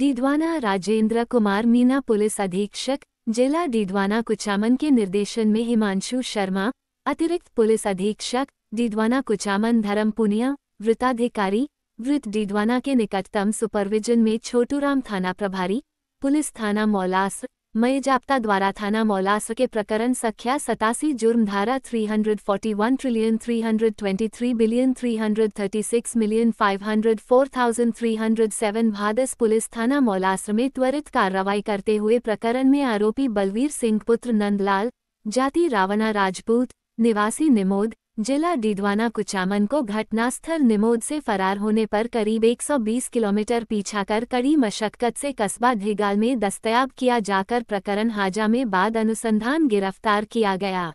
दीदवाना Rajendra Kumar Meena police अधीक्षक जिला दीदवाना कुचामन के निर्देशन में हिमांशु शर्मा अतिरिक्त पुलिस अधीक्षक दीदवाना कुचामन धर्म पुनिया वृत्ताधिकारी वृत्त डीडवाना के निकटतम सुपरविजन में छोटूराम थाना प्रभारी पुलिस थाना मौलास द्वारा थाना દ્વારા के प्रकरण संख्या सतासी जुर्म धारा three hundred forty one trillion three hundred twenty three billion three hundred thirty six million five hundred four thousand three hundred seven भादस पुलिस थाना मौलास में त्वरित कार्रवाई करते हुए प्रकरण में आरोपी बलवीर सिंह पुत्र नंदलाल जाति रावणा राजपूत निवासी निमोद जिला डीडवाना कुचामन को घटनास्थल निमोद से फरार होने पर करीब 120 किलोमीटर पीछा कर कड़ी मशक्कत से कस्बा धिगाल में दस्तयाब किया जाकर प्रकरण हाजा में बाद अनुसंधान गिरफ्तार किया गया